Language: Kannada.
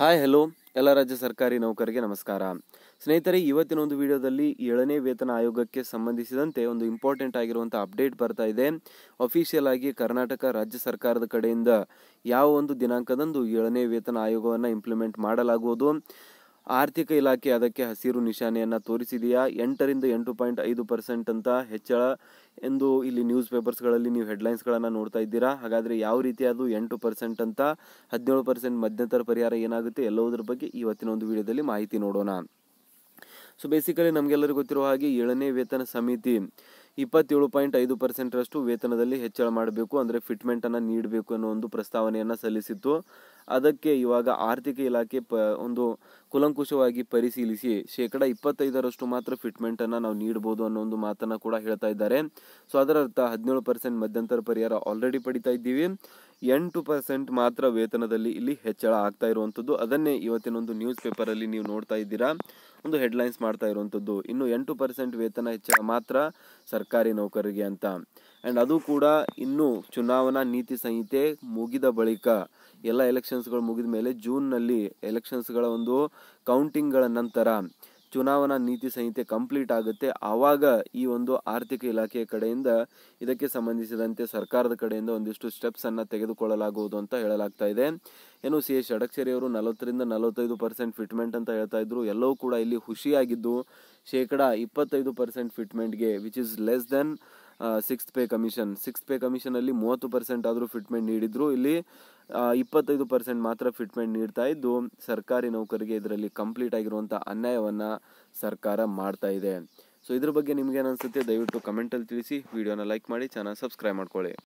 ಹಾಯ್ ಹಲೋ ಎಲ್ಲ ರಾಜ್ಯ ಸರ್ಕಾರಿ ನೌಕರಿಗೆ ನಮಸ್ಕಾರ ಸ್ನೇಹಿತರೆ ಇವತ್ತಿನ ಒಂದು ವಿಡಿಯೋದಲ್ಲಿ ಏಳನೇ ವೇತನ ಆಯೋಗಕ್ಕೆ ಸಂಬಂಧಿಸಿದಂತೆ ಒಂದು ಇಂಪಾರ್ಟೆಂಟ್ ಆಗಿರುವಂಥ ಅಪ್ಡೇಟ್ ಬರ್ತಾ ಇದೆ ಅಫಿಷಿಯಲ್ ಆಗಿ ಕರ್ನಾಟಕ ರಾಜ್ಯ ಸರ್ಕಾರದ ಕಡೆಯಿಂದ ಯಾವ ಒಂದು ದಿನಾಂಕದಂದು ಏಳನೇ ವೇತನ ಆಯೋಗವನ್ನು ಇಂಪ್ಲಿಮೆಂಟ್ ಮಾಡಲಾಗುವುದು ಆರ್ಥಿಕ ಇಲಾಖೆ ಅದಕ್ಕೆ ಹಸಿರು ನಿಶಾನೆಯನ್ನು ತೋರಿಸಿದೆಯಾ ಎಂಟರಿಂದ ಎಂಟು ಪಾಯಿಂಟ್ ಐದು ಪರ್ಸೆಂಟ್ ಅಂತ ಹೆಚ್ಚಳ ಎಂದು ಇಲ್ಲಿ ನ್ಯೂಸ್ ಪೇಪರ್ಸ್ಗಳಲ್ಲಿ ನೀವು ಹೆಡ್ಲೈನ್ಸ್ಗಳನ್ನು ನೋಡ್ತಾ ಇದ್ದೀರಾ ಹಾಗಾದರೆ ಯಾವ ರೀತಿ ಅದು ಎಂಟು ಪರ್ಸೆಂಟ್ ಅಂತ ಹದಿನೇಳು ಪರ್ಸೆಂಟ್ ಮಧ್ಯಂತರ ಪರಿಹಾರ ಏನಾಗುತ್ತೆ ಎಲ್ಲವುದರ ಬಗ್ಗೆ ಇವತ್ತಿನ ಒಂದು ವಿಡಿಯೋದಲ್ಲಿ ಮಾಹಿತಿ ನೋಡೋಣ ಸೊ ಬೇಸಿಕಲಿ ನಮಗೆಲ್ಲರಿಗೂ ಗೊತ್ತಿರುವ ಹಾಗೆ ಏಳನೇ ವೇತನ ಸಮಿತಿ ಇಪ್ಪತ್ತೇಳು ಪಾಯಿಂಟ್ ಐದು ಪರ್ಸೆಂಟರಷ್ಟು ವೇತನದಲ್ಲಿ ಹೆಚ್ಚಳ ಮಾಡಬೇಕು ಅಂದರೆ ಫಿಟ್ಮೆಂಟನ್ನು ನೀಡಬೇಕು ಅನ್ನೋ ಒಂದು ಪ್ರಸ್ತಾವನೆಯನ್ನು ಸಲ್ಲಿಸಿತ್ತು ಅದಕ್ಕೆ ಇವಾಗ ಆರ್ಥಿಕ ಇಲಾಖೆ ಪ ಒಂದು ಕುಲಂಕುಷವಾಗಿ ಪರಿಶೀಲಿಸಿ ಶೇಕಡ ಇಪ್ಪತ್ತೈದರಷ್ಟು ಮಾತ್ರ ಫಿಟ್ಮೆಂಟನ್ನು ನಾವು ನೀಡ್ಬೋದು ಅನ್ನೋ ಒಂದು ಮಾತನ್ನು ಕೂಡ ಹೇಳ್ತಾ ಇದ್ದಾರೆ ಸೊ ಅರ್ಥ ಹದಿನೇಳು ಪರ್ಸೆಂಟ್ ಮಧ್ಯಂತರ ಪರಿಹಾರ ಆಲ್ರೆಡಿ ಪಡಿತಾ ಇದ್ದೀವಿ ಎಂಟು ಪರ್ಸೆಂಟ್ ಮಾತ್ರ ವೇತನದಲ್ಲಿ ಇಲ್ಲಿ ಹೆಚ್ಚಳ ಆಗ್ತಾ ಇರುವಂಥದ್ದು ಅದನ್ನೇ ಇವತ್ತಿನ ಒಂದು ನ್ಯೂಸ್ ಪೇಪರಲ್ಲಿ ನೀವು ನೋಡ್ತಾ ಇದ್ದೀರಾ ಒಂದು ಹೆಡ್ಲೈನ್ಸ್ ಮಾಡ್ತಾ ಇರುವಂಥದ್ದು ಇನ್ನು ಎಂಟು ಪರ್ಸೆಂಟ್ ವೇತನ ಹೆಚ್ಚಳ ಮಾತ್ರ ಸರ್ಕಾರಿ ನೌಕರರಿಗೆ ಅಂತ ಆ್ಯಂಡ್ ಅದು ಕೂಡ ಇನ್ನೂ ಚುನಾವಣಾ ನೀತಿ ಸಂಹಿತೆ ಮುಗಿದ ಬಳಿಕ ಎಲ್ಲ ಎಲೆಕ್ಷನ್ಸ್ಗಳು ಮುಗಿದ ಮೇಲೆ ಜೂನ್ನಲ್ಲಿ ಎಲೆಕ್ಷನ್ಸ್ಗಳ ಒಂದು ಕೌಂಟಿಂಗ್ಗಳ ನಂತರ ಚುನಾವಣಾ ನೀತಿ ಸಂಹಿತೆ ಕಂಪ್ಲೀಟ್ ಆಗುತ್ತೆ ಆವಾಗ ಈ ಒಂದು ಆರ್ಥಿಕ ಇಲಾಖೆಯ ಕಡೆಯಿಂದ ಇದಕ್ಕೆ ಸಂಬಂಧಿಸಿದಂತೆ ಸರ್ಕಾರದ ಕಡೆಯಿಂದ ಒಂದಿಷ್ಟು ಸ್ಟೆಪ್ಸನ್ನು ತೆಗೆದುಕೊಳ್ಳಲಾಗುವುದು ಅಂತ ಹೇಳಲಾಗ್ತಾ ಇದೆ ಏನು ಸಿ ಎಸ್ ಅಡಕ್ಷರಿ ಅವರು ನಲವತ್ತರಿಂದ ನಲವತ್ತೈದು ಪರ್ಸೆಂಟ್ ಫಿಟ್ಮೆಂಟ್ ಅಂತ ಹೇಳ್ತಾ ಇದ್ರು ಎಲ್ಲವೂ ಕೂಡ ಇಲ್ಲಿ ಖುಷಿಯಾಗಿದ್ದು ಶೇಕಡಾ ಇಪ್ಪತ್ತೈದು ಪರ್ಸೆಂಟ್ ಫಿಟ್ಮೆಂಟ್ಗೆ which is less than sixth pay commission sixth pay ಕಮಿಷನಲ್ಲಿ ಮೂವತ್ತು ಪರ್ಸೆಂಟ್ ಆದರೂ ಫಿಟ್ಮೆಂಟ್ ನೀಡಿದ್ರು ಇಲ್ಲಿ ಇಪ್ಪತ್ತೈದು ಪರ್ಸೆಂಟ್ ಮಾತ್ರ ಫಿಟ್ಮೆಂಟ್ ನೀಡ್ತಾ ಇದ್ದು ಸರ್ಕಾರಿ ನೌಕರಿಗೆ ಇದರಲ್ಲಿ ಕಂಪ್ಲೀಟ್ ಆಗಿರುವಂಥ ಅನ್ಯಾಯವನ್ನು ಸರ್ಕಾರ ಮಾಡ್ತಾ ಇದೆ ಸೊ ಇದ್ರ ಬಗ್ಗೆ ನಿಮಗೇನು ಅನಿಸುತ್ತೆ ದಯವಿಟ್ಟು ಕಮೆಂಟಲ್ಲಿ ತಿಳಿಸಿ ವಿಡಿಯೋನ ಲೈಕ್ ಮಾಡಿ ಚಾನಲ್ ಸಬ್ಸ್ಕ್ರೈಬ್ ಮಾಡ್ಕೊಳ್ಳಿ